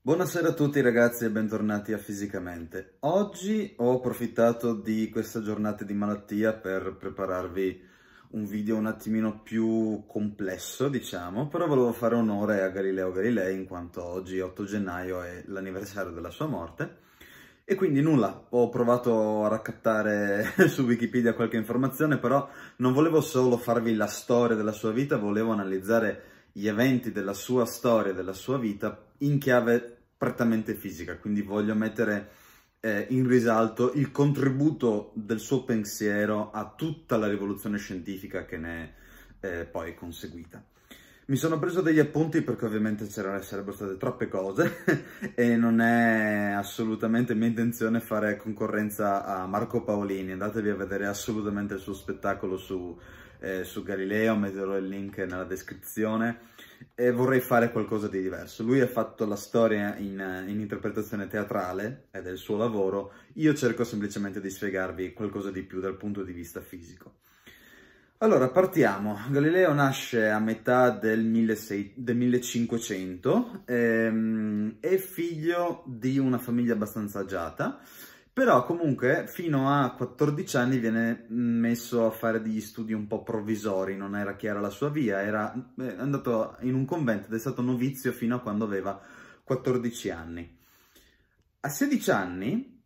Buonasera a tutti ragazzi e bentornati a Fisicamente. Oggi ho approfittato di questa giornata di malattia per prepararvi un video un attimino più complesso, diciamo, però volevo fare onore a Galileo Galilei in quanto oggi 8 gennaio è l'anniversario della sua morte. E quindi nulla, ho provato a raccattare su Wikipedia qualche informazione, però non volevo solo farvi la storia della sua vita, volevo analizzare gli eventi della sua storia, della sua vita, in chiave prettamente fisica, quindi voglio mettere eh, in risalto il contributo del suo pensiero a tutta la rivoluzione scientifica che ne è eh, poi conseguita. Mi sono preso degli appunti perché ovviamente sarebbero state troppe cose e non è assolutamente mia intenzione fare concorrenza a Marco Paolini, andatevi a vedere assolutamente il suo spettacolo su, eh, su Galileo, metterò il link nella descrizione e vorrei fare qualcosa di diverso. Lui ha fatto la storia in, eh, in interpretazione teatrale, ed è il suo lavoro, io cerco semplicemente di spiegarvi qualcosa di più dal punto di vista fisico. Allora, partiamo. Galileo nasce a metà del, 16, del 1500, ehm, è figlio di una famiglia abbastanza agiata, però comunque fino a 14 anni viene messo a fare degli studi un po' provvisori, non era chiara la sua via, era eh, andato in un convento ed è stato novizio fino a quando aveva 14 anni. A 16 anni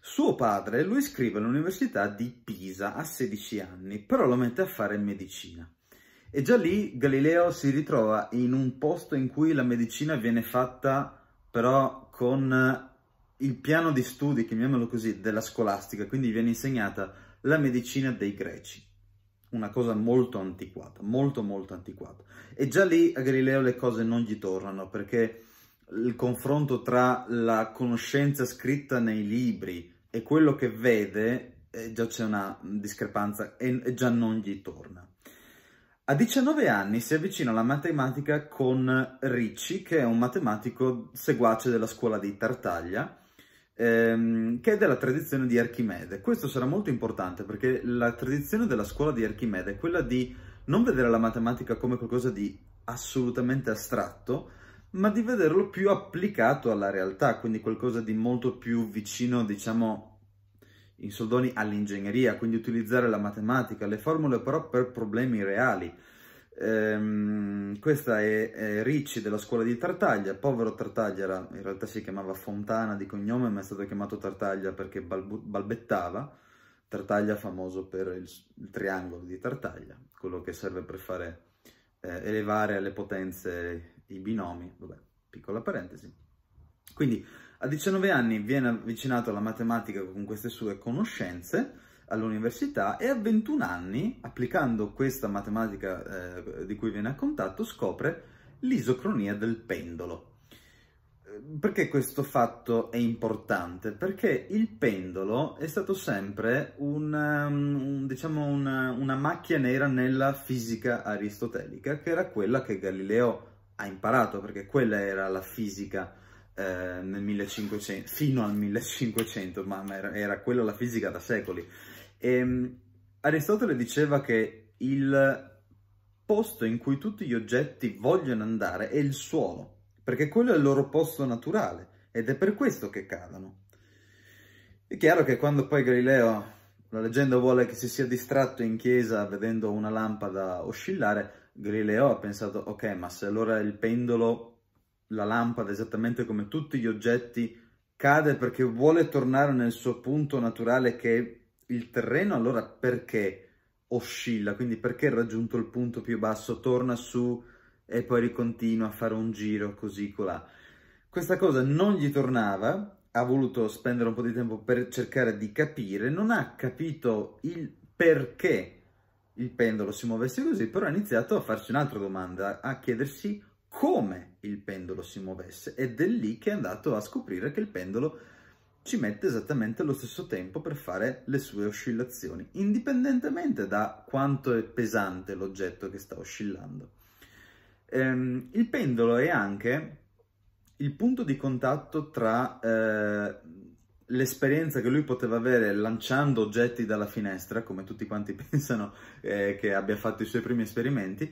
suo padre lo iscrive all'università di Pisa a 16 anni, però lo mette a fare medicina. E già lì Galileo si ritrova in un posto in cui la medicina viene fatta però con il piano di studi, chiamiamolo così, della scolastica, quindi viene insegnata la medicina dei greci, una cosa molto antiquata, molto molto antiquata. E già lì a Galileo le cose non gli tornano, perché il confronto tra la conoscenza scritta nei libri e quello che vede, eh, già c'è una discrepanza e, e già non gli torna. A 19 anni si avvicina alla matematica con Ricci, che è un matematico seguace della scuola di Tartaglia, ehm, che è della tradizione di Archimede. Questo sarà molto importante perché la tradizione della scuola di Archimede è quella di non vedere la matematica come qualcosa di assolutamente astratto, ma di vederlo più applicato alla realtà, quindi qualcosa di molto più vicino, diciamo, in soldoni all'ingegneria, quindi utilizzare la matematica, le formule però per problemi reali. Ehm, questa è, è, Ricci della scuola di Tartaglia, povero Tartaglia, era, in realtà si chiamava Fontana di cognome, ma è stato chiamato Tartaglia perché balbettava. Tartaglia famoso per il, il triangolo di Tartaglia, quello che serve per fare eh, elevare alle potenze i binomi, vabbè, piccola parentesi. Quindi a 19 anni viene avvicinato alla matematica con queste sue conoscenze, all'università e a 21 anni, applicando questa matematica eh, di cui viene a contatto, scopre l'isocronia del pendolo. Eh, perché questo fatto è importante? Perché il pendolo è stato sempre un, ehm, un, diciamo una, una macchia nera nella fisica aristotelica, che era quella che Galileo ha imparato, perché quella era la fisica eh, 1500, fino al 1500, ma era, era quella la fisica da secoli. E, ehm, Aristotele diceva che il posto in cui tutti gli oggetti vogliono andare è il suolo, perché quello è il loro posto naturale ed è per questo che cadono. È chiaro che quando poi Galileo, la leggenda vuole che si sia distratto in chiesa vedendo una lampada oscillare, Galileo ha pensato, ok, ma se allora il pendolo, la lampada, esattamente come tutti gli oggetti, cade perché vuole tornare nel suo punto naturale che è il terreno allora perché oscilla, quindi perché ha raggiunto il punto più basso, torna su e poi ricontinua a fare un giro così colà. Questa cosa non gli tornava, ha voluto spendere un po' di tempo per cercare di capire, non ha capito il perché il pendolo si muovesse così, però ha iniziato a farsi un'altra domanda, a chiedersi come il pendolo si muovesse ed è lì che è andato a scoprire che il pendolo ci mette esattamente lo stesso tempo per fare le sue oscillazioni, indipendentemente da quanto è pesante l'oggetto che sta oscillando. Ehm, il pendolo è anche il punto di contatto tra eh, l'esperienza che lui poteva avere lanciando oggetti dalla finestra, come tutti quanti pensano eh, che abbia fatto i suoi primi esperimenti,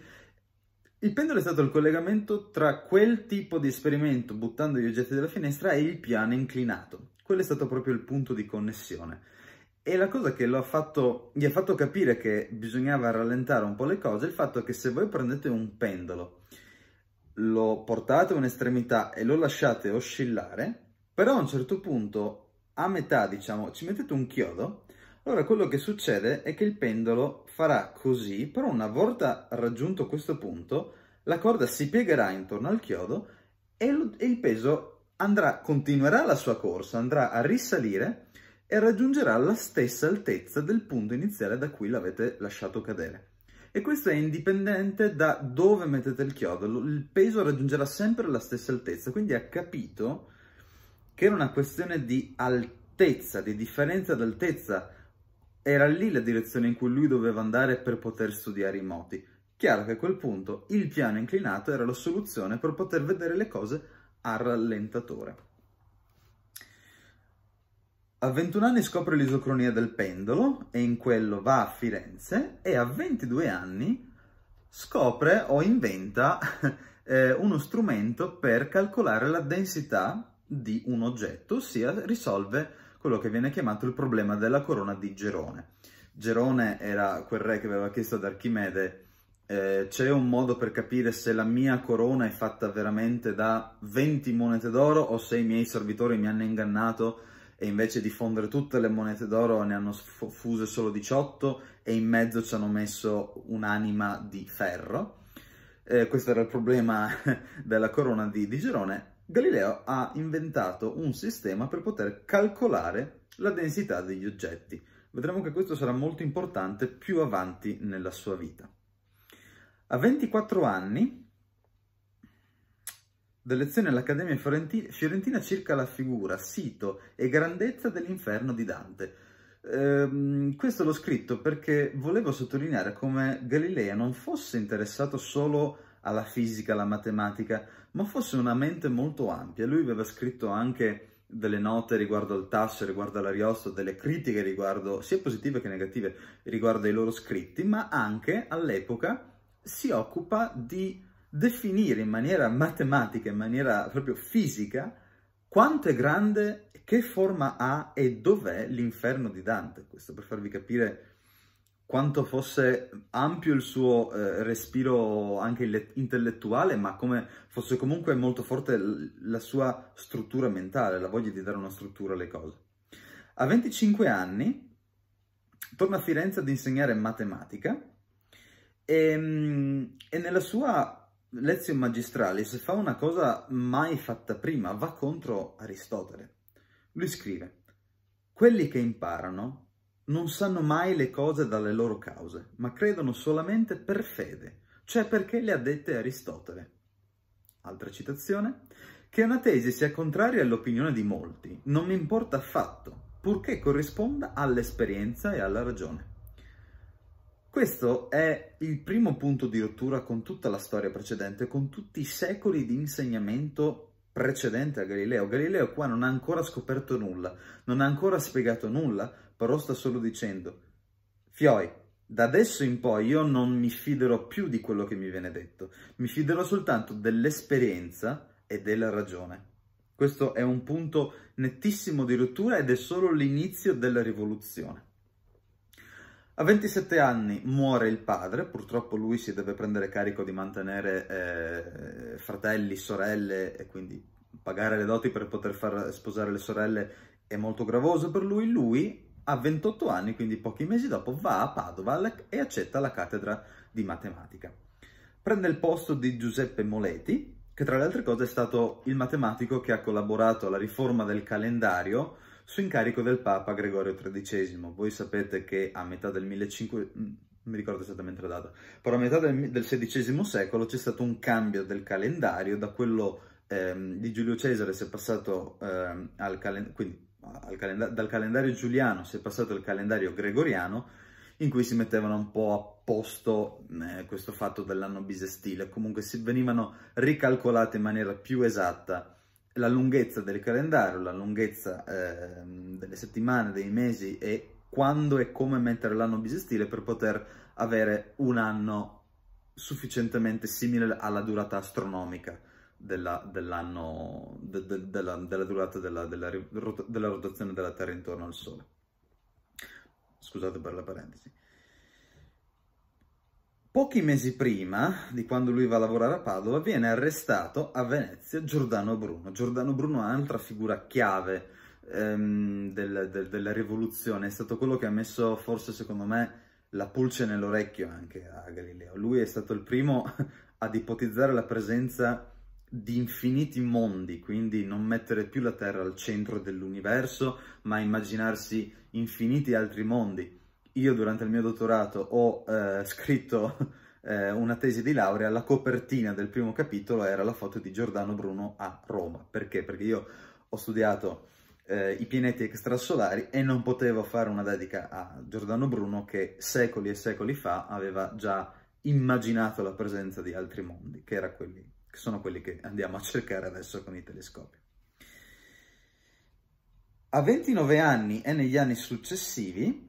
il pendolo è stato il collegamento tra quel tipo di esperimento buttando gli oggetti dalla finestra e il piano inclinato quello è stato proprio il punto di connessione. E la cosa che fatto, gli ha fatto capire che bisognava rallentare un po' le cose è il fatto che se voi prendete un pendolo, lo portate a un'estremità e lo lasciate oscillare, però a un certo punto, a metà diciamo, ci mettete un chiodo, allora quello che succede è che il pendolo farà così, però una volta raggiunto questo punto, la corda si piegherà intorno al chiodo e, lo, e il peso andrà, continuerà la sua corsa, andrà a risalire e raggiungerà la stessa altezza del punto iniziale da cui l'avete lasciato cadere. E questo è indipendente da dove mettete il chiodo, il peso raggiungerà sempre la stessa altezza, quindi ha capito che era una questione di altezza, di differenza d'altezza, era lì la direzione in cui lui doveva andare per poter studiare i moti. Chiaro che a quel punto il piano inclinato era la soluzione per poter vedere le cose al rallentatore. A 21 anni scopre l'isocronia del pendolo e in quello va a Firenze e a 22 anni scopre o inventa eh, uno strumento per calcolare la densità di un oggetto, ossia risolve quello che viene chiamato il problema della corona di Gerone. Gerone era quel re che aveva chiesto ad Archimede eh, c'è un modo per capire se la mia corona è fatta veramente da 20 monete d'oro o se i miei servitori mi hanno ingannato e invece di fondere tutte le monete d'oro ne hanno fuse solo 18 e in mezzo ci hanno messo un'anima di ferro. Eh, questo era il problema della corona di, di Gerone. Galileo ha inventato un sistema per poter calcolare la densità degli oggetti. Vedremo che questo sarà molto importante più avanti nella sua vita. A 24 anni, da lezione all'Accademia Fiorentina circa la figura, sito e grandezza dell'inferno di Dante. Ehm, questo l'ho scritto perché volevo sottolineare come Galileo non fosse interessato solo alla fisica, alla matematica, ma fosse una mente molto ampia. Lui aveva scritto anche delle note riguardo al Tasso, riguardo all'Ariosto, delle critiche riguardo, sia positive che negative, riguardo ai loro scritti, ma anche all'epoca si occupa di definire in maniera matematica, in maniera proprio fisica, quanto è grande, che forma ha e dov'è l'inferno di Dante. Questo per farvi capire quanto fosse ampio il suo eh, respiro anche intellettuale, ma come fosse comunque molto forte la sua struttura mentale, la voglia di dare una struttura alle cose. A 25 anni torna a Firenze ad insegnare matematica e, ehm, e nella sua lezione magistrale si fa una cosa mai fatta prima, va contro Aristotele. Lui scrive, quelli che imparano non sanno mai le cose dalle loro cause, ma credono solamente per fede, cioè perché le ha dette Aristotele. Altra citazione, che una tesi sia contraria all'opinione di molti non mi importa affatto, purché corrisponda all'esperienza e alla ragione. Questo è il primo punto di rottura con tutta la storia precedente, con tutti i secoli di insegnamento precedente a Galileo. Galileo qua non ha ancora scoperto nulla, non ha ancora spiegato nulla, però sta solo dicendo, Fioi, da adesso in poi io non mi fiderò più di quello che mi viene detto, mi fiderò soltanto dell'esperienza e della ragione. Questo è un punto nettissimo di rottura ed è solo l'inizio della rivoluzione. A 27 anni muore il padre, purtroppo lui si deve prendere carico di mantenere eh, fratelli, sorelle e quindi pagare le doti per poter far sposare le sorelle è molto gravoso per lui. Lui a 28 anni, quindi pochi mesi dopo, va a Padova e accetta la cattedra di matematica. Prende il posto di Giuseppe Moleti, che tra le altre cose è stato il matematico che ha collaborato alla riforma del calendario su incarico del Papa Gregorio XIII. Voi sapete che a metà del 1500 mm, mi ricordo esattamente la data, però a metà del, XVI secolo c'è stato un cambio del calendario, da quello ehm, di Giulio Cesare si è passato ehm, al calen al calenda dal calendario giuliano si è passato al calendario gregoriano, in cui si mettevano un po' a posto eh, questo fatto dell'anno bisestile, comunque si venivano ricalcolate in maniera più esatta la lunghezza del calendario, la lunghezza eh, delle settimane, dei mesi e quando e come mettere l'anno bisestile per poter avere un anno sufficientemente simile alla durata astronomica della, dell'anno, de, de, della, della durata della, della, della rotazione della Terra intorno al Sole. Scusate per la parentesi. Pochi mesi prima di quando lui va a lavorare a Padova viene arrestato a Venezia Giordano Bruno. Giordano Bruno è un'altra figura chiave ehm, del, del, della rivoluzione, è stato quello che ha messo forse secondo me la pulce nell'orecchio anche a Galileo. Lui è stato il primo ad ipotizzare la presenza di infiniti mondi, quindi non mettere più la Terra al centro dell'universo, ma immaginarsi infiniti altri mondi io durante il mio dottorato ho eh, scritto eh, una tesi di laurea, la copertina del primo capitolo era la foto di Giordano Bruno a Roma. Perché? Perché io ho studiato eh, i pianeti extrasolari e non potevo fare una dedica a Giordano Bruno che secoli e secoli fa aveva già immaginato la presenza di altri mondi, che, quelli, che sono quelli che andiamo a cercare adesso con i telescopi. A 29 anni e negli anni successivi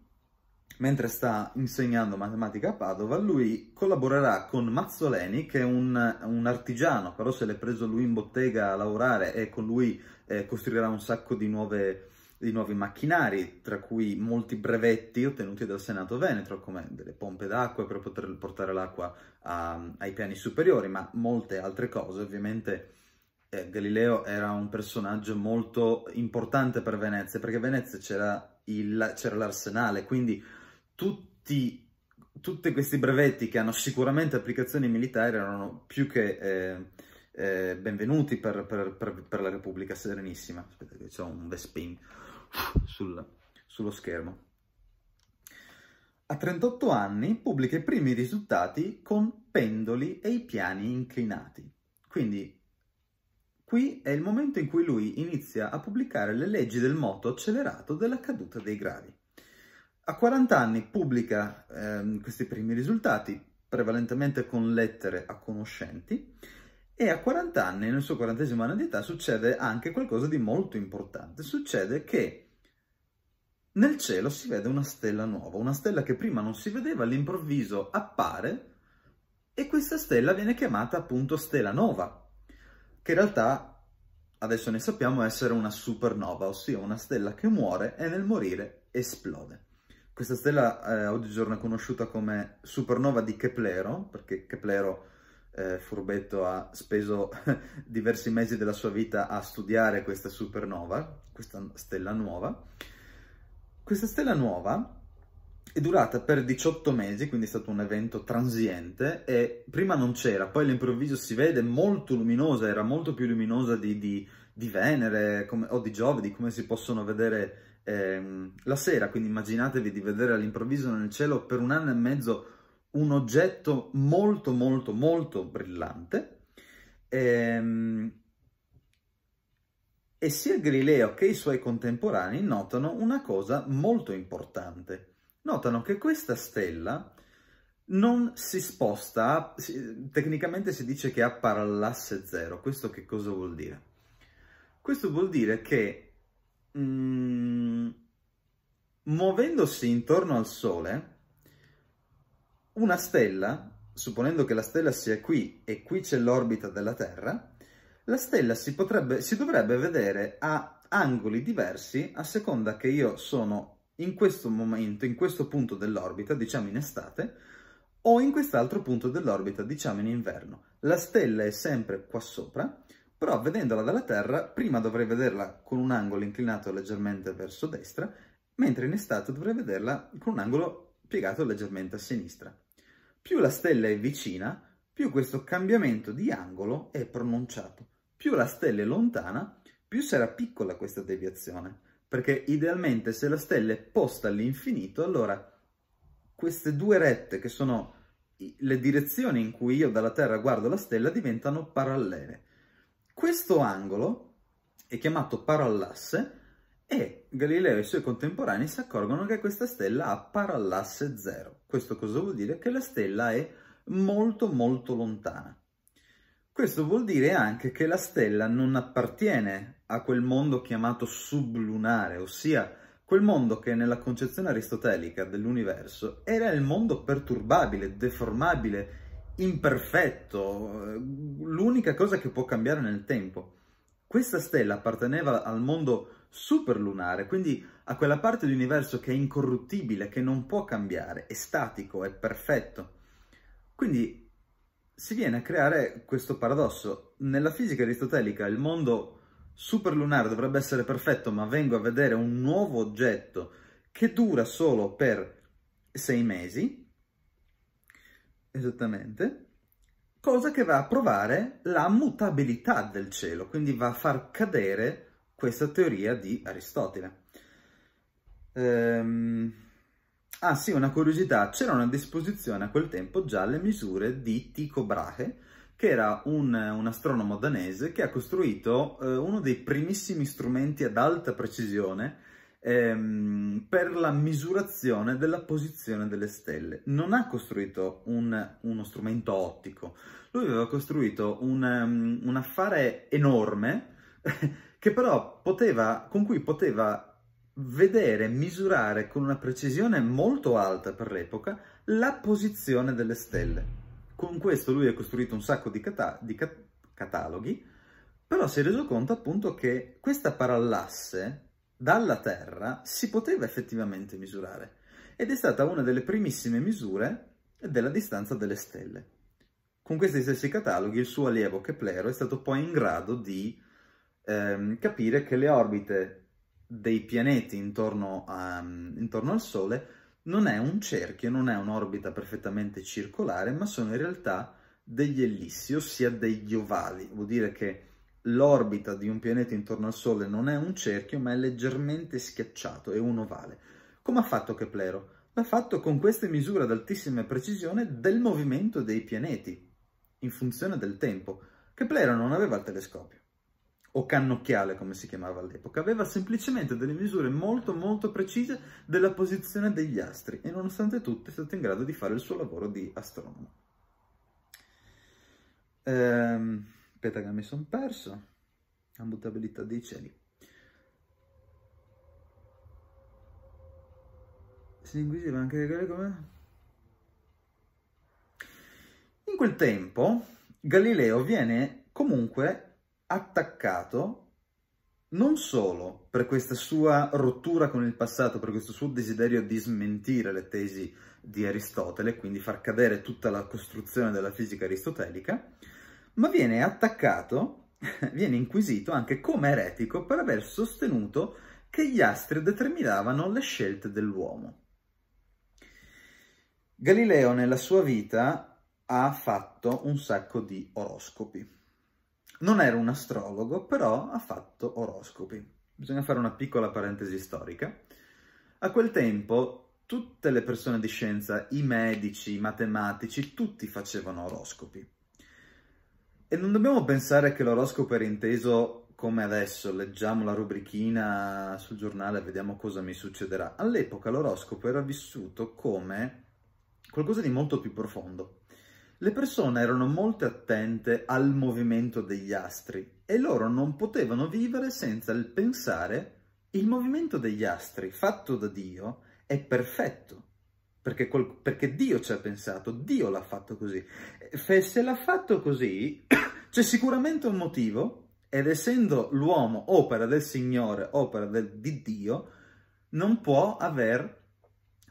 mentre sta insegnando matematica a Padova, lui collaborerà con Mazzoleni, che è un, un artigiano, però se l'è preso lui in bottega a lavorare e con lui eh, costruirà un sacco di, nuove, di, nuovi macchinari, tra cui molti brevetti ottenuti dal Senato Veneto, come delle pompe d'acqua per poter portare l'acqua ai piani superiori, ma molte altre cose, ovviamente... Eh, Galileo era un personaggio molto importante per Venezia, perché a Venezia c'era l'arsenale, quindi tutti tutti questi brevetti che hanno sicuramente applicazioni militari erano più che eh, eh, benvenuti per, per, per, per, la Repubblica Serenissima. Aspetta che c'è un Vespin sul, sullo schermo. A 38 anni pubblica i primi risultati con pendoli e i piani inclinati. Quindi qui è il momento in cui lui inizia a pubblicare le leggi del moto accelerato della caduta dei gravi. A 40 anni pubblica ehm, questi primi risultati, prevalentemente con lettere a conoscenti, e a 40 anni, nel suo quarantesimo anno di età, succede anche qualcosa di molto importante. Succede che nel cielo si vede una stella nuova, una stella che prima non si vedeva, all'improvviso appare e questa stella viene chiamata appunto stella nova, che in realtà adesso ne sappiamo essere una supernova, ossia una stella che muore e nel morire esplode. Questa stella eh, oggigiorno è conosciuta come supernova di Keplero, perché Keplero, eh, furbetto, ha speso diversi mesi della sua vita a studiare questa supernova, questa stella nuova. Questa stella nuova è durata per 18 mesi, quindi è stato un evento transiente, e prima non c'era, poi all'improvviso si vede molto luminosa, era molto più luminosa di, di, di Venere come, o di Giove, di come si possono vedere ehm, la sera, quindi immaginatevi di vedere all'improvviso nel cielo per un anno e mezzo un oggetto molto molto molto brillante ehm, e sia Galileo che i suoi contemporanei notano una cosa molto importante. Notano che questa stella non si sposta, tecnicamente si dice che ha parallasse zero. Questo che cosa vuol dire? Questo vuol dire che mm, muovendosi intorno al Sole, una stella, supponendo che la stella sia qui e qui c'è l'orbita della Terra, la stella si, potrebbe, si dovrebbe vedere a angoli diversi a seconda che io sono in questo momento, in questo punto dell'orbita, diciamo in estate, o in quest'altro punto dell'orbita, diciamo in inverno. La stella è sempre qua sopra, però vedendola dalla Terra prima dovrei vederla con un angolo inclinato leggermente verso destra, mentre in estate dovrei vederla con un angolo piegato leggermente a sinistra. Più la stella è vicina, più questo cambiamento di angolo è pronunciato. Più la stella è lontana, più sarà piccola questa deviazione, perché idealmente se la stella è posta all'infinito, allora queste due rette che sono le direzioni in cui io dalla Terra guardo la stella diventano parallele questo angolo è chiamato parallasse e Galileo e i suoi contemporanei si accorgono che questa stella ha parallasse zero. Questo cosa vuol dire? Che la stella è molto molto lontana. Questo vuol dire anche che la stella non appartiene a quel mondo chiamato sublunare, ossia quel mondo che nella concezione aristotelica dell'universo era il mondo perturbabile, deformabile, imperfetto, eh, l'unica cosa che può cambiare nel tempo. Questa stella apparteneva al mondo superlunare, quindi a quella parte di universo che è incorruttibile, che non può cambiare, è statico, è perfetto. Quindi si viene a creare questo paradosso. Nella fisica aristotelica il mondo superlunare dovrebbe essere perfetto, ma vengo a vedere un nuovo oggetto che dura solo per sei mesi, Esattamente. Cosa che va a provare la mutabilità del cielo, quindi va a far cadere questa teoria di Aristotele. Ehm... Ah sì, una curiosità, c'erano a disposizione a quel tempo già le misure di Tycho Brahe, che era un, un, astronomo danese che ha costruito eh, uno dei primissimi strumenti ad alta precisione ehm, per la misurazione della posizione delle stelle. Non ha costruito un, uno strumento ottico, lui aveva costruito un, um, un affare enorme che però poteva, con cui poteva vedere, misurare con una precisione molto alta per l'epoca la posizione delle stelle. Con questo lui ha costruito un sacco di, cata di cat cataloghi, però si è reso conto appunto che questa parallasse dalla Terra si poteva effettivamente misurare ed è stata una delle primissime misure della distanza delle stelle. Con questi stessi cataloghi il suo allievo Keplero è stato poi in grado di ehm, capire che le orbite dei pianeti intorno, a, intorno al Sole non è un cerchio, non è un'orbita perfettamente circolare, ma sono in realtà degli ellissi, ossia degli ovali. Vuol dire che l'orbita di un pianeta intorno al Sole non è un cerchio, ma è leggermente schiacciato, è un ovale. Come ha fatto Keplero? L'ha fatto con queste misure ad altissima precisione del movimento dei pianeti, in funzione del tempo. Keplero non aveva il telescopio, o cannocchiale come si chiamava all'epoca, aveva semplicemente delle misure molto molto precise della posizione degli astri e nonostante tutto è stato in grado di fare il suo lavoro di astronomo. Ehm... Aspetta che mi sono perso. Ammutabilità dei cieli. Si inquisiva anche Galileo come... In quel tempo Galileo viene comunque attaccato non solo per questa sua rottura con il passato, per questo suo desiderio di smentire le tesi di Aristotele, quindi far cadere tutta la costruzione della fisica aristotelica, ma viene attaccato, viene inquisito anche come eretico per aver sostenuto che gli astri determinavano le scelte dell'uomo. Galileo nella sua vita ha fatto un sacco di oroscopi. Non era un astrologo, però ha fatto oroscopi. Bisogna fare una piccola parentesi storica. A quel tempo tutte le persone di scienza, i medici, i matematici, tutti facevano oroscopi. E non dobbiamo pensare che l'oroscopo era inteso come adesso, leggiamo la rubrichina sul giornale e vediamo cosa mi succederà. All'epoca l'oroscopo era vissuto come qualcosa di molto più profondo. Le persone erano molto attente al movimento degli astri e loro non potevano vivere senza il pensare il movimento degli astri fatto da Dio è perfetto perché, quel, perché Dio ci ha pensato, Dio l'ha fatto così. se l'ha fatto così, c'è sicuramente un motivo, ed essendo l'uomo opera del Signore, opera del, di Dio, non può aver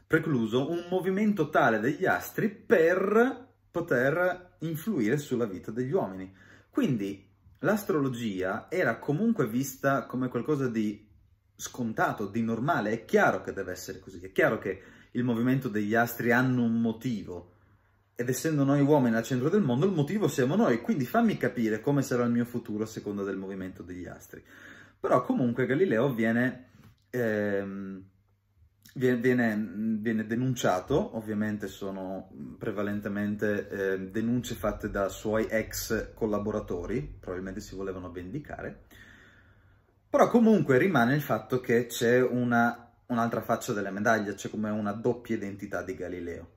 precluso un movimento tale degli astri per poter influire sulla vita degli uomini. Quindi l'astrologia era comunque vista come qualcosa di scontato, di normale, è chiaro che deve essere così, è chiaro che il movimento degli astri hanno un motivo. Ed essendo noi uomini al centro del mondo, il motivo siamo noi, quindi fammi capire come sarà il mio futuro a seconda del movimento degli astri. Però comunque Galileo viene, ehm, viene, viene denunciato, ovviamente sono prevalentemente eh, denunce fatte da suoi ex collaboratori, probabilmente si volevano vendicare, però comunque rimane il fatto che c'è una un'altra faccia della medaglia, c'è cioè come una doppia identità di Galileo.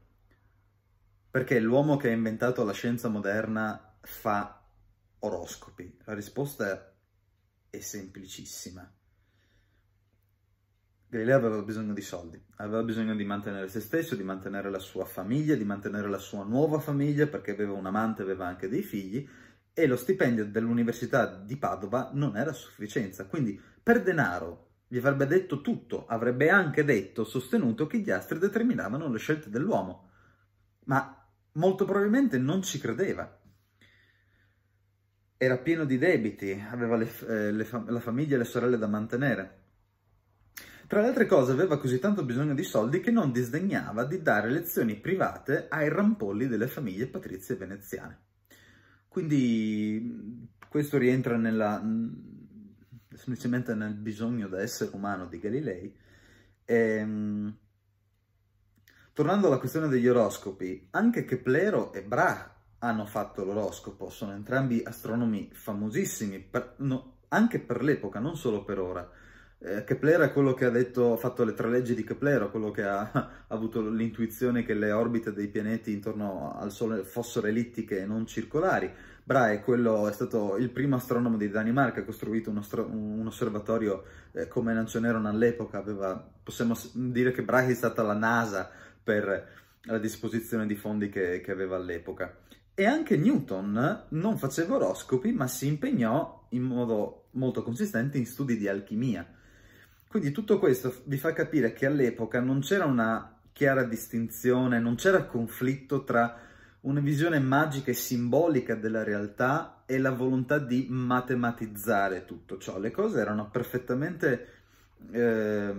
Perché l'uomo che ha inventato la scienza moderna fa oroscopi? La risposta è semplicissima. Galileo aveva bisogno di soldi, aveva bisogno di mantenere se stesso, di mantenere la sua famiglia, di mantenere la sua nuova famiglia, perché aveva un amante, aveva anche dei figli, e lo stipendio dell'Università di Padova non era a sufficienza. Quindi per denaro vi avrebbe detto tutto, avrebbe anche detto, sostenuto che gli astri determinavano le scelte dell'uomo, ma molto probabilmente non ci credeva. Era pieno di debiti, aveva le, eh, le fam la famiglia e le sorelle da mantenere. Tra le altre cose aveva così tanto bisogno di soldi che non disdegnava di dare lezioni private ai rampolli delle famiglie patrizie veneziane. Quindi questo rientra nella, semplicemente nel bisogno da essere umano di Galilei. Ehm, tornando alla questione degli oroscopi, anche Keplero e Bra hanno fatto l'oroscopo, sono entrambi astronomi famosissimi, per, no, anche per l'epoca, non solo per ora. Eh, Kepler è quello che ha, detto, fatto le tre leggi di Keplero, quello che ha, ha avuto l'intuizione che le orbite dei pianeti intorno al Sole fossero ellittiche e non circolari. Brahe quello, è stato il primo astronomo di Danimarca, ha costruito un, un osservatorio eh, come n'erano all'epoca, possiamo dire che Brahe è stata la NASA per la disposizione di fondi che, che aveva all'epoca. E anche Newton non faceva oroscopi, ma si impegnò in modo molto consistente in studi di alchimia. Quindi tutto questo vi fa capire che all'epoca non c'era una chiara distinzione, non c'era conflitto tra una visione magica e simbolica della realtà e la volontà di matematizzare tutto ciò. Le cose erano perfettamente... Eh,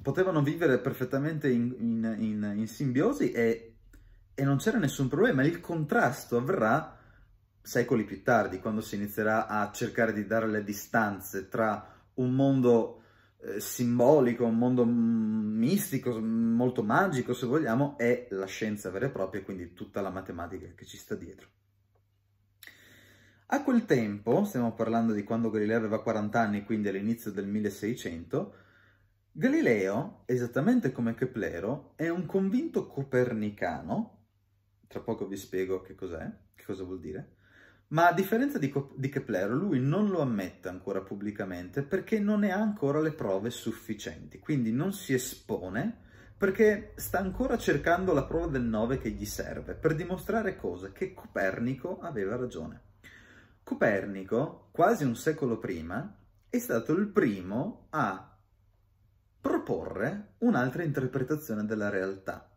potevano vivere perfettamente in, in, in, in simbiosi e, e non c'era nessun problema. Il contrasto avverrà secoli più tardi, quando si inizierà a cercare di dare le distanze tra un mondo eh, simbolico, un mondo mm, mistico, molto magico se vogliamo, è la scienza vera e propria, quindi tutta la matematica che ci sta dietro. A quel tempo, stiamo parlando di quando Galileo aveva 40 anni, quindi all'inizio del 1600, Galileo, esattamente come Keplero, è un convinto copernicano, tra poco vi spiego che cos'è, che cosa vuol dire, ma a differenza di, di, Kepler, lui non lo ammette ancora pubblicamente perché non ne ha ancora le prove sufficienti, quindi non si espone perché sta ancora cercando la prova del 9 che gli serve per dimostrare cosa? Che Copernico aveva ragione. Copernico, quasi un secolo prima, è stato il primo a proporre un'altra interpretazione della realtà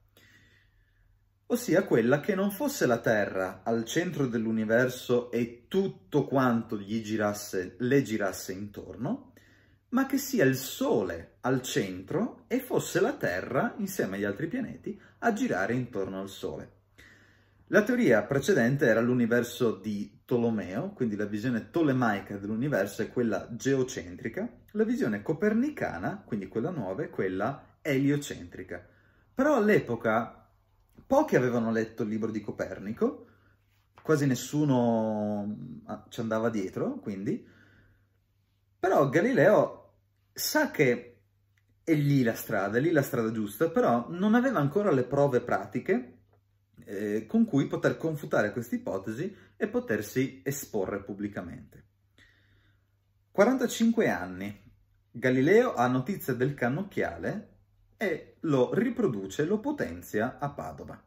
ossia quella che non fosse la Terra al centro dell'universo e tutto quanto girasse, le girasse intorno, ma che sia il Sole al centro e fosse la Terra, insieme agli altri pianeti, a girare intorno al Sole. La teoria precedente era l'universo di Tolomeo, quindi la visione tolemaica dell'universo è quella geocentrica, la visione copernicana, quindi quella nuova, è quella eliocentrica. Però all'epoca Pochi avevano letto il libro di Copernico, quasi nessuno ah, ci andava dietro, quindi. Però Galileo sa che è lì la strada, è lì la strada giusta, però non aveva ancora le prove pratiche eh, con cui poter confutare questa ipotesi e potersi esporre pubblicamente. 45 anni. Galileo ha notizia del cannocchiale e lo riproduce, lo potenzia a Padova.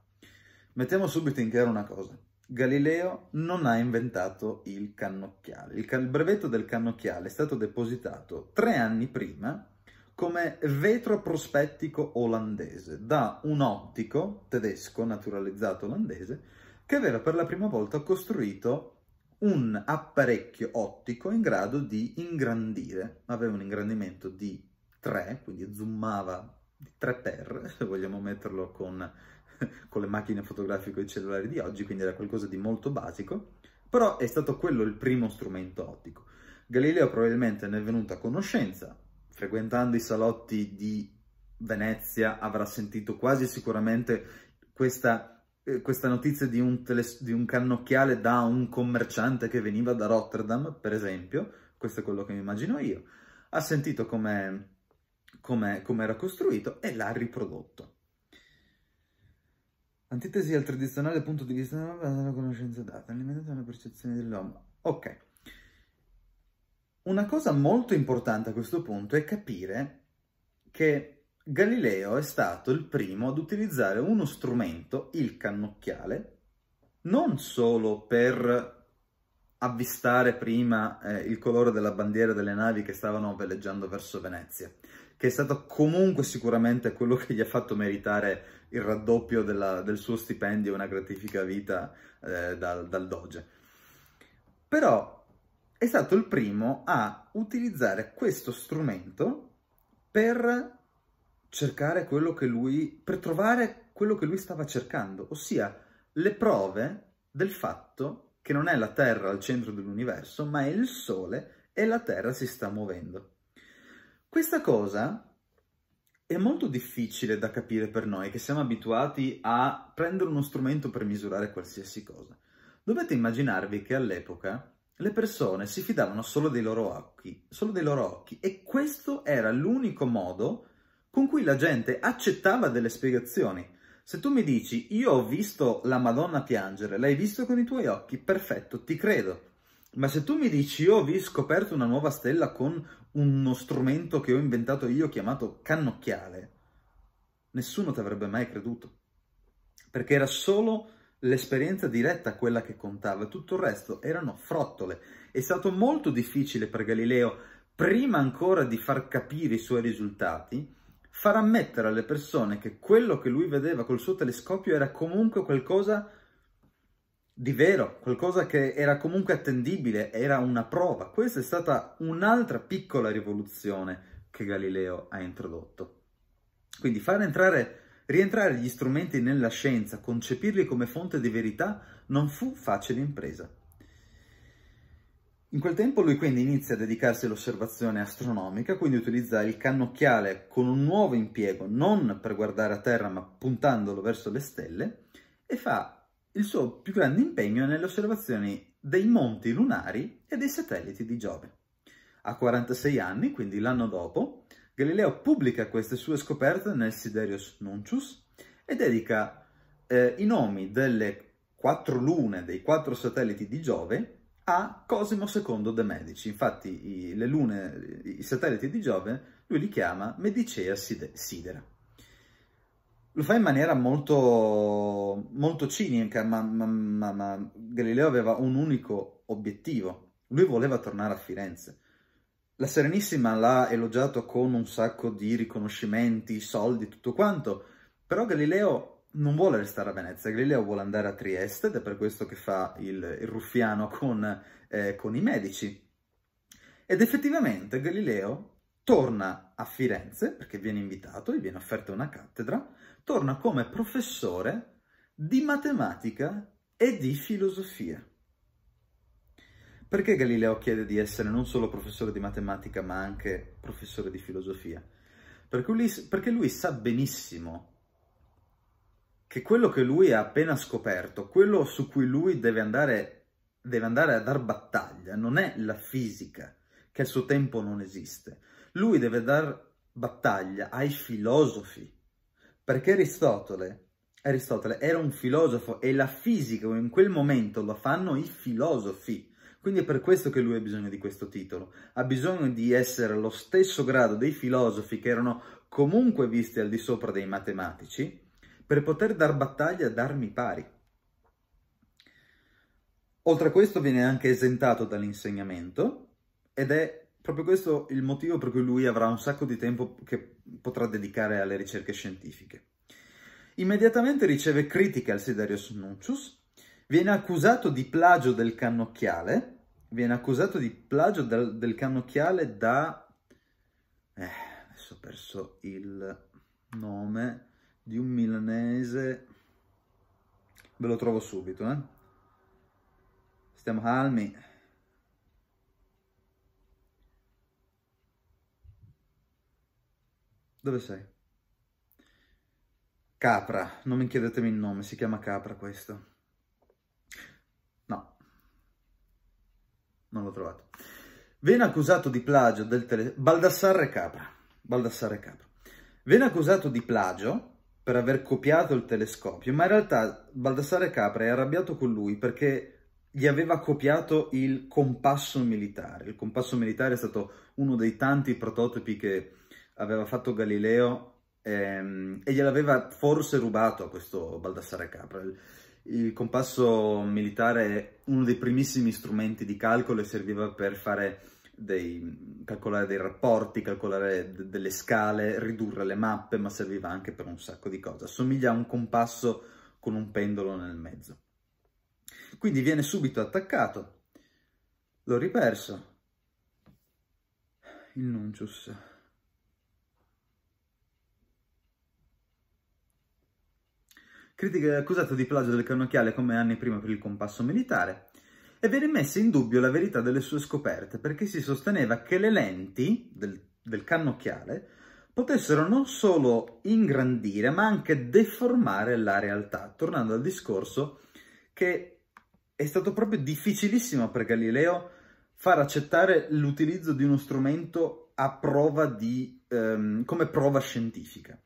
Mettiamo subito in chiaro una cosa. Galileo non ha inventato il cannocchiale. Il, il brevetto del cannocchiale è stato depositato tre anni prima come vetro prospettico olandese da un ottico tedesco naturalizzato olandese che aveva per la prima volta costruito un apparecchio ottico in grado di ingrandire, aveva un ingrandimento di 3, quindi zoomava 3 se vogliamo metterlo con, con le macchine fotografiche e i cellulari di oggi, quindi era qualcosa di molto basico, però è stato quello il primo strumento ottico. Galileo probabilmente ne è venuto a conoscenza, frequentando i salotti di Venezia avrà sentito quasi sicuramente questa, eh, questa notizia di un, teles- di un cannocchiale da un commerciante che veniva da Rotterdam, per esempio, questo è quello che mi immagino io, ha sentito come come, come era costruito e l'ha riprodotto. Antitesi al tradizionale punto di vista della conoscenza data, limitata alla percezione dell'uomo. Ok. Una cosa molto importante a questo punto è capire che Galileo è stato il primo ad utilizzare uno strumento, il cannocchiale, non solo per avvistare prima eh, il colore della bandiera delle navi che stavano veleggiando verso Venezia, che è stato comunque sicuramente quello che gli ha fatto meritare il raddoppio della, del suo stipendio, una gratifica vita eh, dal, dal Doge. Però è stato il primo a utilizzare questo strumento per cercare quello che lui, per trovare quello che lui stava cercando, ossia le prove del fatto che non è la Terra al centro dell'universo, ma è il Sole e la Terra si sta muovendo. Questa cosa è molto difficile da capire per noi che siamo abituati a prendere uno strumento per misurare qualsiasi cosa. Dovete immaginarvi che all'epoca le persone si fidavano solo dei loro occhi, solo dei loro occhi e questo era l'unico modo con cui la gente accettava delle spiegazioni. Se tu mi dici io ho visto la Madonna piangere, l'hai visto con i tuoi occhi, perfetto, ti credo. Ma se tu mi dici io ho scoperto una nuova stella con uno strumento che ho inventato io chiamato cannocchiale, nessuno ti avrebbe mai creduto, perché era solo l'esperienza diretta quella che contava, tutto il resto erano frottole. È stato molto difficile per Galileo, prima ancora di far capire i suoi risultati, far ammettere alle persone che quello che lui vedeva col suo telescopio era comunque qualcosa di vero, qualcosa che era comunque attendibile, era una prova. Questa è stata un'altra piccola rivoluzione che Galileo ha introdotto. Quindi far entrare, rientrare gli strumenti nella scienza, concepirli come fonte di verità, non fu facile impresa. In quel tempo lui quindi inizia a dedicarsi all'osservazione astronomica, quindi utilizza il cannocchiale con un nuovo impiego, non per guardare a terra ma puntandolo verso le stelle, e fa il suo più grande impegno è nelle osservazioni dei monti lunari e dei satelliti di Giove. A 46 anni, quindi l'anno dopo, Galileo pubblica queste sue scoperte nel Siderius Nuncius e dedica eh, i nomi delle quattro lune, dei quattro satelliti di Giove, a Cosimo II de' Medici. Infatti i, le lune, i satelliti di Giove, lui li chiama Medicea Sidera lo fa in maniera molto, molto cinica, ma, ma, ma, ma, Galileo aveva un unico obiettivo. Lui voleva tornare a Firenze. La Serenissima l'ha elogiato con un sacco di riconoscimenti, soldi, tutto quanto, però Galileo non vuole restare a Venezia, Galileo vuole andare a Trieste ed è per questo che fa il, il ruffiano con, eh, con i medici. Ed effettivamente Galileo torna a Firenze perché viene invitato, gli viene offerta una cattedra, torna come professore di matematica e di filosofia. Perché Galileo chiede di essere non solo professore di matematica, ma anche professore di filosofia? Perché lui, perché lui sa benissimo che quello che lui ha appena scoperto, quello su cui lui deve andare, deve andare a dar battaglia, non è la fisica, che a suo tempo non esiste. Lui deve dar battaglia ai filosofi, perché Aristotele, Aristotele era un filosofo e la fisica in quel momento lo fanno i filosofi. Quindi è per questo che lui ha bisogno di questo titolo. Ha bisogno di essere allo stesso grado dei filosofi che erano comunque visti al di sopra dei matematici per poter dar battaglia ad armi pari. Oltre a questo viene anche esentato dall'insegnamento ed è Proprio questo il motivo per cui lui avrà un sacco di tempo che potrà dedicare alle ricerche scientifiche. Immediatamente riceve critiche al Siderius Nuncius, viene accusato di plagio del cannocchiale, viene accusato di plagio del, del cannocchiale da... Eh, adesso ho perso il nome di un milanese, ve lo trovo subito, eh? Stiamo calmi. Dove sei? Capra, non mi chiedetemi il nome, si chiama Capra questo. No, non l'ho trovato. Viene accusato di plagio del tele... Baldassarre Capra, Baldassarre Capra. Viene accusato di plagio per aver copiato il telescopio, ma in realtà Baldassarre Capra è arrabbiato con lui perché gli aveva copiato il compasso militare. Il compasso militare è stato uno dei tanti prototipi che aveva fatto Galileo ehm, e gliel'aveva forse rubato a questo Baldassare Capra. Il, il compasso militare, uno dei primissimi strumenti di calcolo, e serviva per fare dei, calcolare dei rapporti, calcolare delle scale, ridurre le mappe, ma serviva anche per un sacco di cose. Assomiglia a un compasso con un pendolo nel mezzo. Quindi viene subito attaccato, l'ho riperso, il nuncius critica l'accusato di plagio del cannocchiale come anni prima per il compasso militare, e viene messa in dubbio la verità delle sue scoperte perché si sosteneva che le lenti del, del cannocchiale potessero non solo ingrandire ma anche deformare la realtà, tornando al discorso che è stato proprio difficilissimo per Galileo far accettare l'utilizzo di uno strumento a prova di, ehm, come prova scientifica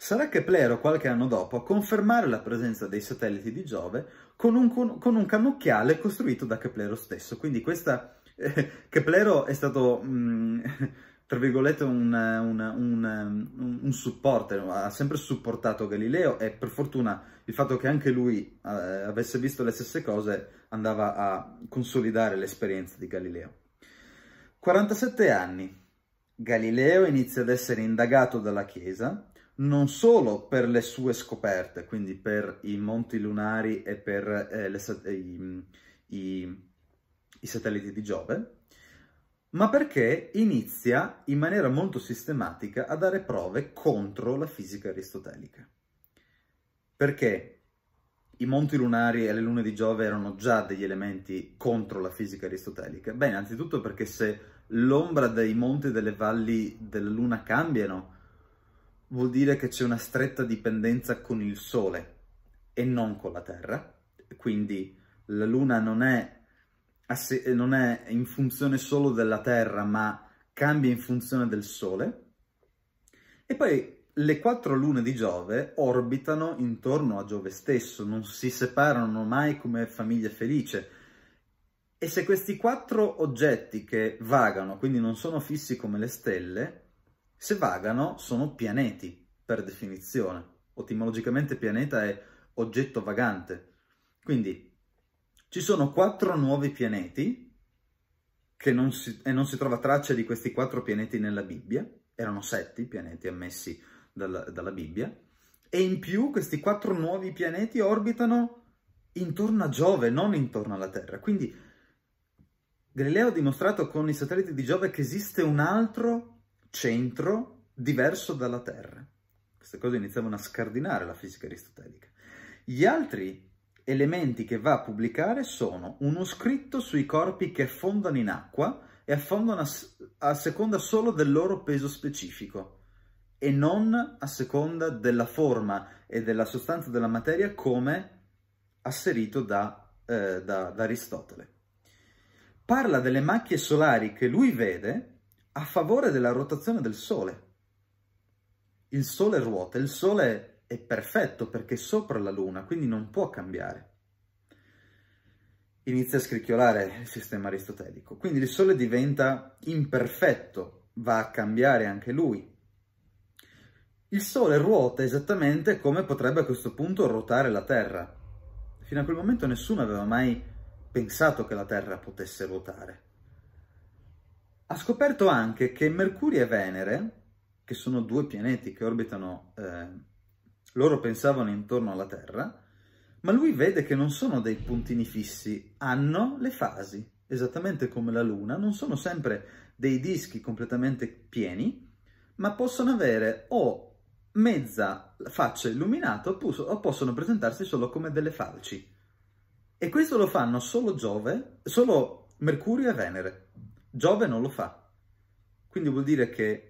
sarà Keplero qualche anno dopo a confermare la presenza dei satelliti di Giove con un, con un cannocchiale costruito da Keplero stesso. Quindi questa, eh, Keplero è stato, mm, tra virgolette, un, un, un, supporter, ha sempre supportato Galileo e per fortuna il fatto che anche lui eh, avesse visto le stesse cose andava a consolidare l'esperienza di Galileo. 47 anni. Galileo inizia ad essere indagato dalla Chiesa non solo per le sue scoperte, quindi per i monti lunari e per eh, le, i, i, i satelliti di Giove, ma perché inizia in maniera molto sistematica a dare prove contro la fisica aristotelica. Perché i monti lunari e le lune di Giove erano già degli elementi contro la fisica aristotelica? Beh, innanzitutto perché se l'ombra dei monti e delle valli della luna cambiano, vuol dire che c'è una stretta dipendenza con il Sole e non con la Terra, quindi la Luna non è, non è in funzione solo della Terra, ma cambia in funzione del Sole. E poi le quattro lune di Giove orbitano intorno a Giove stesso, non si separano mai come famiglia felice. E se questi quattro oggetti che vagano, quindi non sono fissi come le stelle, se vagano sono pianeti, per definizione. Etimologicamente pianeta è oggetto vagante. Quindi ci sono quattro nuovi pianeti non si, e non si trova traccia di questi quattro pianeti nella Bibbia, erano sette i pianeti ammessi dalla, dalla Bibbia, e in più questi quattro nuovi pianeti orbitano intorno a Giove, non intorno alla Terra. Quindi Galileo ha dimostrato con i satelliti di Giove che esiste un altro centro diverso dalla Terra. Queste cose iniziavano a scardinare la fisica aristotelica. Gli altri elementi che va a pubblicare sono uno scritto sui corpi che affondano in acqua e affondano a, a seconda solo del loro peso specifico e non a seconda della forma e della sostanza della materia come asserito da, eh, da, da Aristotele. Parla delle macchie solari che lui vede a favore della rotazione del Sole. Il Sole ruota, il Sole è perfetto perché è sopra la Luna, quindi non può cambiare. Inizia a scricchiolare il sistema aristotelico. Quindi il Sole diventa imperfetto, va a cambiare anche lui. Il Sole ruota esattamente come potrebbe a questo punto ruotare la Terra. Fino a quel momento nessuno aveva mai pensato che la Terra potesse ruotare. Ha scoperto anche che Mercurio e Venere, che sono due pianeti che orbitano, eh, loro pensavano intorno alla Terra, ma lui vede che non sono dei puntini fissi, hanno le fasi, esattamente come la Luna, non sono sempre dei dischi completamente pieni, ma possono avere o mezza faccia illuminata o possono presentarsi solo come delle falci. E questo lo fanno solo Giove, solo Mercurio e Venere. Giove non lo fa. Quindi vuol dire che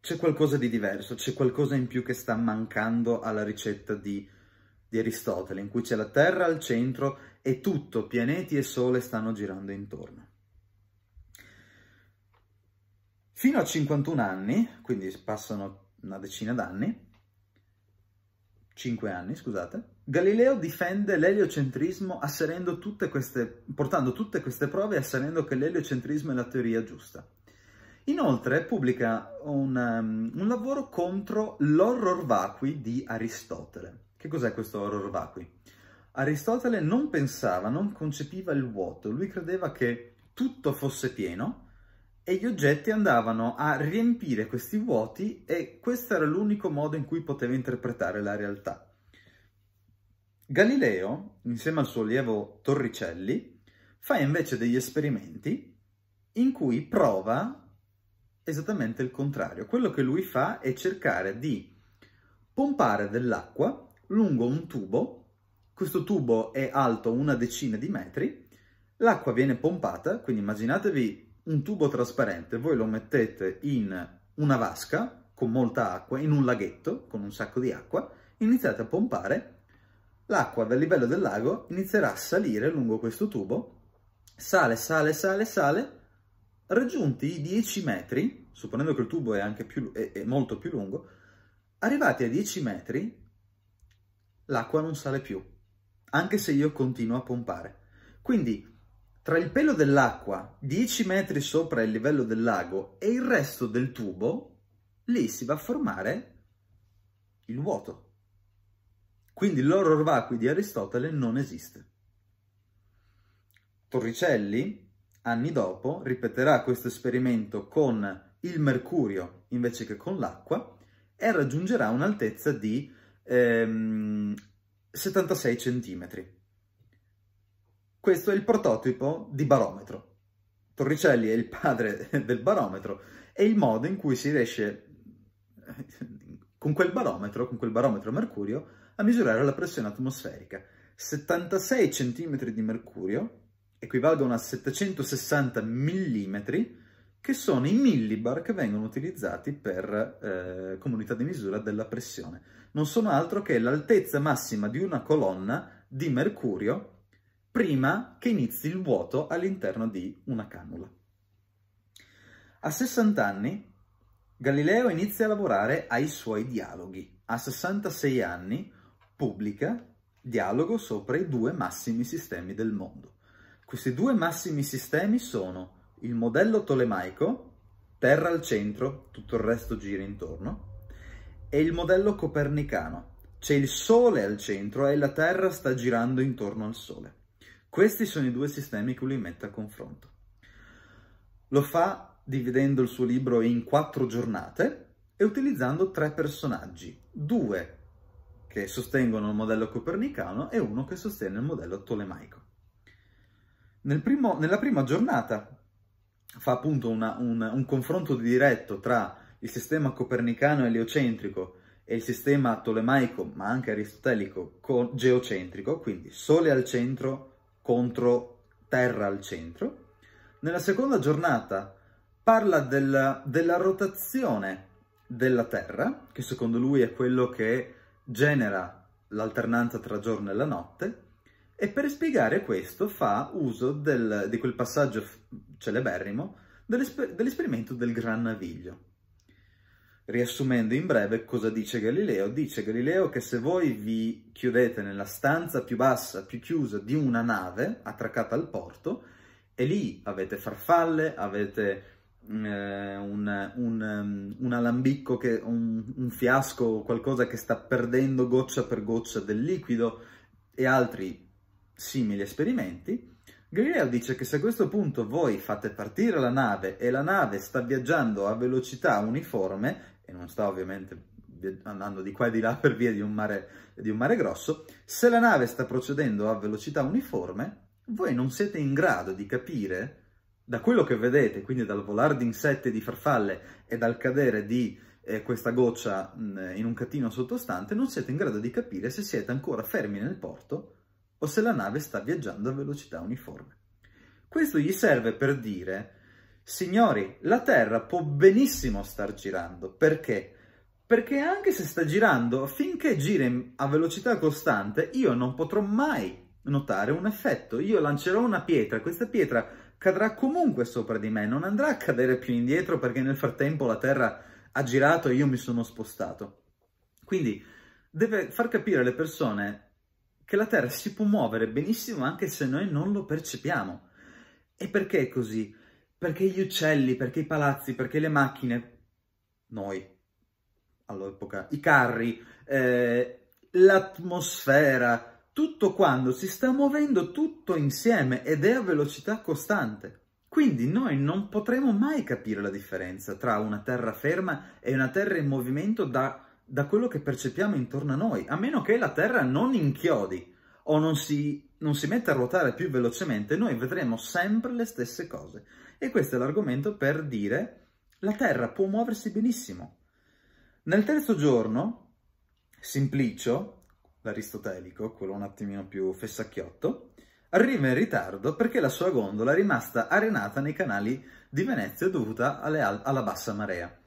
c'è qualcosa di diverso, c'è qualcosa in più che sta mancando alla ricetta di, di, Aristotele, in cui c'è la Terra al centro e tutto, pianeti e sole, stanno girando intorno. Fino a 51 anni, quindi passano una decina d'anni, 5 anni, scusate, Galileo difende l'eliocentrismo tutte queste, portando tutte queste prove e asserendo che l'eliocentrismo è la teoria giusta. Inoltre pubblica un, um, un lavoro contro l'horror vacui di Aristotele. Che cos'è questo horror vacui? Aristotele non pensava, non concepiva il vuoto, lui credeva che tutto fosse pieno e gli oggetti andavano a riempire questi vuoti e questo era l'unico modo in cui poteva interpretare la realtà. Galileo, insieme al suo allievo Torricelli, fa invece degli esperimenti in cui prova esattamente il contrario. Quello che lui fa è cercare di pompare dell'acqua lungo un tubo, questo tubo è alto una decina di metri, l'acqua viene pompata, quindi immaginatevi un tubo trasparente, voi lo mettete in una vasca con molta acqua, in un laghetto con un sacco di acqua, iniziate a pompare, l'acqua dal livello del lago inizierà a salire lungo questo tubo, sale, sale, sale, sale, raggiunti i 10 metri, supponendo che il tubo è, anche più, è, è molto più lungo, arrivati a 10 metri l'acqua non sale più, anche se io continuo a pompare. Quindi tra il pelo dell'acqua 10 metri sopra il livello del lago e il resto del tubo, lì si va a formare il vuoto. Quindi l'horror vacui di Aristotele non esiste. Torricelli, anni dopo, ripeterà questo esperimento con il mercurio invece che con l'acqua e raggiungerà un'altezza di ehm, 76 centimetri. Questo è il prototipo di barometro. Torricelli è il padre del barometro e il modo in cui si riesce con quel barometro, con quel barometro mercurio, a misurare la pressione atmosferica. 76 cm di mercurio equivalgono a 760 mm, che sono i millibar che vengono utilizzati per eh, comunità di misura della pressione. Non sono altro che l'altezza massima di una colonna di mercurio prima che inizi il vuoto all'interno di una cannula. A 60 anni Galileo inizia a lavorare ai suoi dialoghi. A 66 anni pubblica Dialogo sopra i due massimi sistemi del mondo. Questi due massimi sistemi sono il modello tolemaico, Terra al centro, tutto il resto gira intorno, e il modello copernicano, c'è il Sole al centro e la Terra sta girando intorno al Sole. Questi sono i due sistemi che lui mette a confronto. Lo fa dividendo il suo libro in quattro giornate e utilizzando tre personaggi, due che sostengono il modello copernicano e uno che sostiene il modello tolemaico. Nel primo, nella prima giornata fa appunto una, un, un confronto diretto tra il sistema copernicano eliocentrico e il sistema tolemaico, ma anche aristotelico, geocentrico, quindi Sole al centro, contro Terra al centro. Nella seconda giornata parla della, della rotazione della Terra, che secondo lui è quello che genera l'alternanza tra giorno e la notte, e per spiegare questo fa uso del, di quel passaggio celeberrimo dell'esper- dell'esperimento del Gran Naviglio. Riassumendo in breve cosa dice Galileo? Dice Galileo che se voi vi chiudete nella stanza più bassa, più chiusa di una nave attraccata al porto e lì avete farfalle, avete mm, eh, un, un, mm, un, alambicco, che, un, un fiasco, qualcosa che sta perdendo goccia per goccia del liquido e altri simili esperimenti, Galileo dice che se a questo punto voi fate partire la nave e la nave sta viaggiando a velocità uniforme, e non sta ovviamente andando di qua e di là per via di un, mare, di un mare grosso, se la nave sta procedendo a velocità uniforme, voi non siete in grado di capire da quello che vedete, quindi dal volare di insetti e di farfalle e dal cadere di eh, questa goccia mh, mm, in un catino sottostante, non siete in grado di capire se siete ancora fermi nel porto o se la nave sta viaggiando a velocità uniforme. Questo gli serve per dire Signori, la Terra può benissimo star girando. Perché? Perché anche se sta girando, finché gira a velocità costante, io non potrò mai notare un effetto. Io lancerò una pietra, questa pietra cadrà comunque sopra di me, non andrà a cadere più indietro perché nel frattempo la Terra ha girato e io mi sono spostato. Quindi deve far capire alle persone che la Terra si può muovere benissimo anche se noi non lo percepiamo. E perché è così? perché gli uccelli, perché i palazzi, perché le macchine, noi, all'epoca, i carri, eh, l'atmosfera, tutto quando si sta muovendo tutto insieme ed è a velocità costante. Quindi noi non potremo mai capire la differenza tra una terra ferma e una terra in movimento da, da quello che percepiamo intorno a noi, a meno che la terra non inchiodi o non si, non si metta a ruotare più velocemente, noi vedremo sempre le stesse cose. E questo è l'argomento per dire la Terra può muoversi benissimo. Nel terzo giorno, Simplicio, l'aristotelico, quello un attimino più fessacchiotto, arriva in ritardo perché la sua gondola è rimasta arenata nei canali di Venezia dovuta alla bassa marea.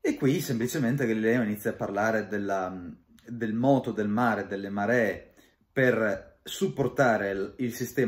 E qui semplicemente Galileo inizia a parlare della, del moto del mare, delle maree, per supportare il, il sistema